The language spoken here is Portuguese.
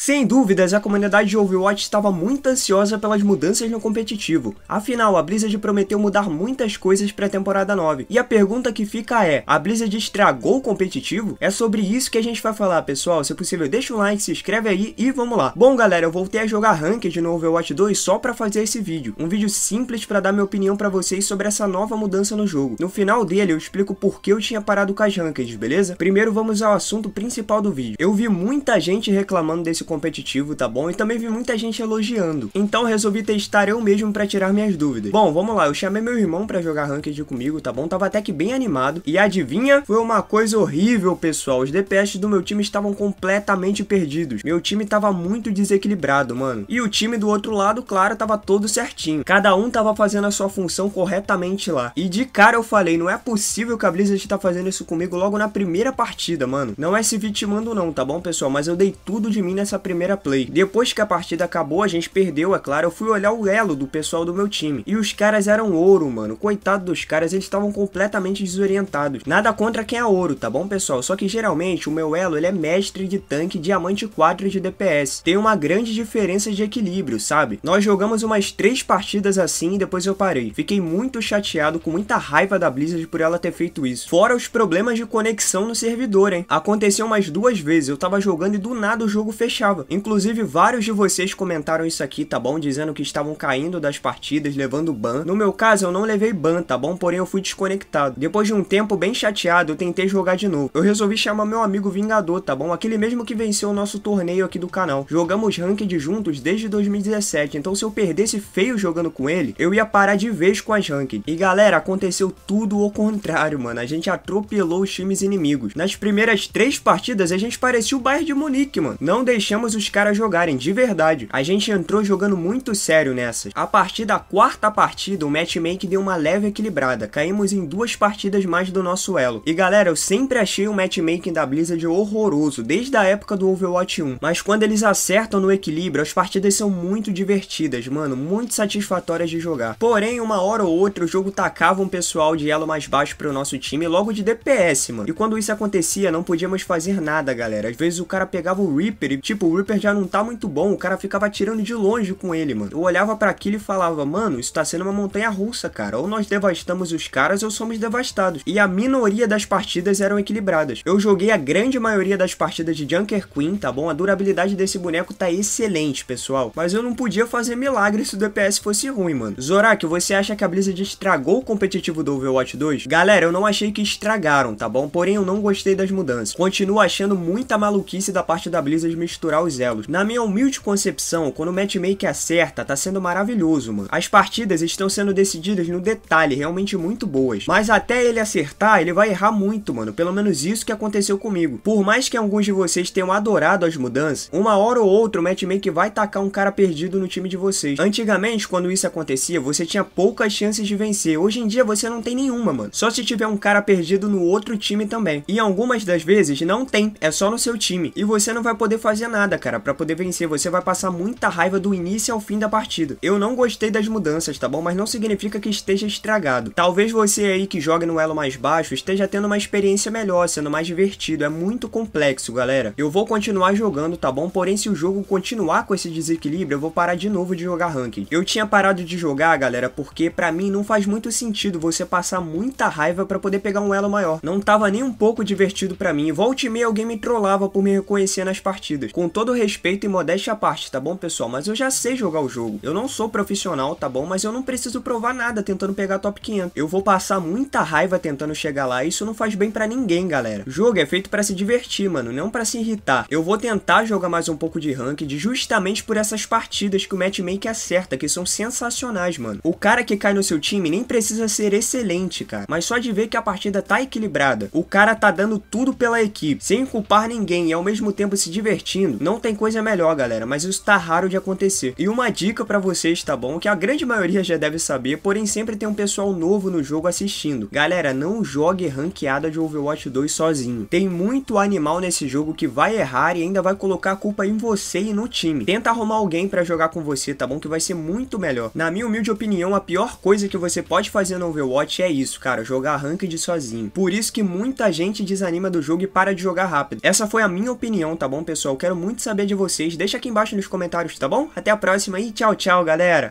Sem dúvidas, a comunidade de Overwatch estava muito ansiosa pelas mudanças no competitivo. Afinal, a Blizzard prometeu mudar muitas coisas para a temporada 9. E a pergunta que fica é, a Blizzard estragou o competitivo? É sobre isso que a gente vai falar, pessoal. Se possível, deixa um like, se inscreve aí e vamos lá. Bom, galera, eu voltei a jogar Ranked no Overwatch 2 só para fazer esse vídeo. Um vídeo simples para dar minha opinião para vocês sobre essa nova mudança no jogo. No final dele, eu explico por que eu tinha parado com as Ranked, beleza? Primeiro, vamos ao assunto principal do vídeo. Eu vi muita gente reclamando desse competitivo, tá bom? E também vi muita gente elogiando. Então resolvi testar eu mesmo pra tirar minhas dúvidas. Bom, vamos lá, eu chamei meu irmão pra jogar Ranked comigo, tá bom? Tava até que bem animado. E adivinha? Foi uma coisa horrível, pessoal. Os DPS do meu time estavam completamente perdidos. Meu time tava muito desequilibrado, mano. E o time do outro lado, claro, tava todo certinho. Cada um tava fazendo a sua função corretamente lá. E de cara eu falei, não é possível que a Blizzard tá fazendo isso comigo logo na primeira partida, mano. Não é se vitimando não, tá bom, pessoal? Mas eu dei tudo de mim nessa nossa primeira play. Depois que a partida acabou, a gente perdeu, é claro, eu fui olhar o elo do pessoal do meu time. E os caras eram ouro, mano. Coitado dos caras, eles estavam completamente desorientados. Nada contra quem é ouro, tá bom, pessoal? Só que geralmente o meu elo, ele é mestre de tanque, diamante 4 de DPS. Tem uma grande diferença de equilíbrio, sabe? Nós jogamos umas três partidas assim e depois eu parei. Fiquei muito chateado, com muita raiva da Blizzard por ela ter feito isso. Fora os problemas de conexão no servidor, hein? Aconteceu umas duas vezes, eu tava jogando e do nada o jogo fechou achava. Inclusive, vários de vocês comentaram isso aqui, tá bom? Dizendo que estavam caindo das partidas, levando ban. No meu caso, eu não levei ban, tá bom? Porém, eu fui desconectado. Depois de um tempo bem chateado, eu tentei jogar de novo. Eu resolvi chamar meu amigo Vingador, tá bom? Aquele mesmo que venceu o nosso torneio aqui do canal. Jogamos ranked juntos desde 2017, então se eu perdesse feio jogando com ele, eu ia parar de vez com as ranked. E galera, aconteceu tudo o contrário, mano. A gente atropelou os times inimigos. Nas primeiras três partidas, a gente parecia o Bayern de Munique, mano. Não deixei deixamos os caras jogarem, de verdade. A gente entrou jogando muito sério nessas. A partir da quarta partida, o matchmaking deu uma leve equilibrada. Caímos em duas partidas mais do nosso elo. E galera, eu sempre achei o matchmaking da Blizzard horroroso, desde a época do Overwatch 1. Mas quando eles acertam no equilíbrio, as partidas são muito divertidas, mano, muito satisfatórias de jogar. Porém, uma hora ou outra, o jogo tacava um pessoal de elo mais baixo pro nosso time logo de DPS, mano. E quando isso acontecia, não podíamos fazer nada, galera. Às vezes o cara pegava o Reaper e, tipo, Tipo, o Reaper já não tá muito bom, o cara ficava atirando de longe com ele, mano. Eu olhava para aquilo e falava, mano, isso tá sendo uma montanha russa, cara. Ou nós devastamos os caras ou somos devastados. E a minoria das partidas eram equilibradas. Eu joguei a grande maioria das partidas de Junker Queen, tá bom? A durabilidade desse boneco tá excelente, pessoal. Mas eu não podia fazer milagre se o DPS fosse ruim, mano. Zorak, você acha que a Blizzard estragou o competitivo do Overwatch 2? Galera, eu não achei que estragaram, tá bom? Porém, eu não gostei das mudanças. Continuo achando muita maluquice da parte da Blizzard misturada capturar os elos. Na minha humilde concepção, quando o matchmaker acerta, tá sendo maravilhoso, mano. As partidas estão sendo decididas no detalhe, realmente muito boas. Mas até ele acertar, ele vai errar muito, mano. Pelo menos isso que aconteceu comigo. Por mais que alguns de vocês tenham adorado as mudanças, uma hora ou outra o matchmaker vai tacar um cara perdido no time de vocês. Antigamente, quando isso acontecia, você tinha poucas chances de vencer. Hoje em dia você não tem nenhuma, mano. Só se tiver um cara perdido no outro time também. E algumas das vezes não tem, é só no seu time. E você não vai poder fazer nada nada, cara. Pra poder vencer, você vai passar muita raiva do início ao fim da partida. Eu não gostei das mudanças, tá bom? Mas não significa que esteja estragado. Talvez você aí que joga no elo mais baixo esteja tendo uma experiência melhor, sendo mais divertido. É muito complexo, galera. Eu vou continuar jogando, tá bom? Porém, se o jogo continuar com esse desequilíbrio, eu vou parar de novo de jogar ranking Eu tinha parado de jogar, galera, porque pra mim não faz muito sentido você passar muita raiva pra poder pegar um elo maior. Não tava nem um pouco divertido pra mim. Volte e meia alguém me trollava por me reconhecer nas partidas. Com com todo respeito e modéstia à parte, tá bom, pessoal? Mas eu já sei jogar o jogo. Eu não sou profissional, tá bom? Mas eu não preciso provar nada tentando pegar top 500. Eu vou passar muita raiva tentando chegar lá e isso não faz bem pra ninguém, galera. O jogo é feito pra se divertir, mano, não pra se irritar. Eu vou tentar jogar mais um pouco de ranked justamente por essas partidas que o matchmaking acerta, que são sensacionais, mano. O cara que cai no seu time nem precisa ser excelente, cara. Mas só de ver que a partida tá equilibrada. O cara tá dando tudo pela equipe, sem culpar ninguém e ao mesmo tempo se divertindo, não tem coisa melhor, galera, mas isso tá raro de acontecer. E uma dica para vocês, tá bom? Que a grande maioria já deve saber, porém sempre tem um pessoal novo no jogo assistindo. Galera, não jogue ranqueada de Overwatch 2 sozinho. Tem muito animal nesse jogo que vai errar e ainda vai colocar a culpa em você e no time. Tenta arrumar alguém para jogar com você, tá bom? Que vai ser muito melhor. Na minha humilde opinião, a pior coisa que você pode fazer no Overwatch é isso, cara, jogar ranked sozinho. Por isso que muita gente desanima do jogo e para de jogar rápido. Essa foi a minha opinião, tá bom, pessoal? quero muito muito saber de vocês. Deixa aqui embaixo nos comentários, tá bom? Até a próxima e tchau, tchau, galera!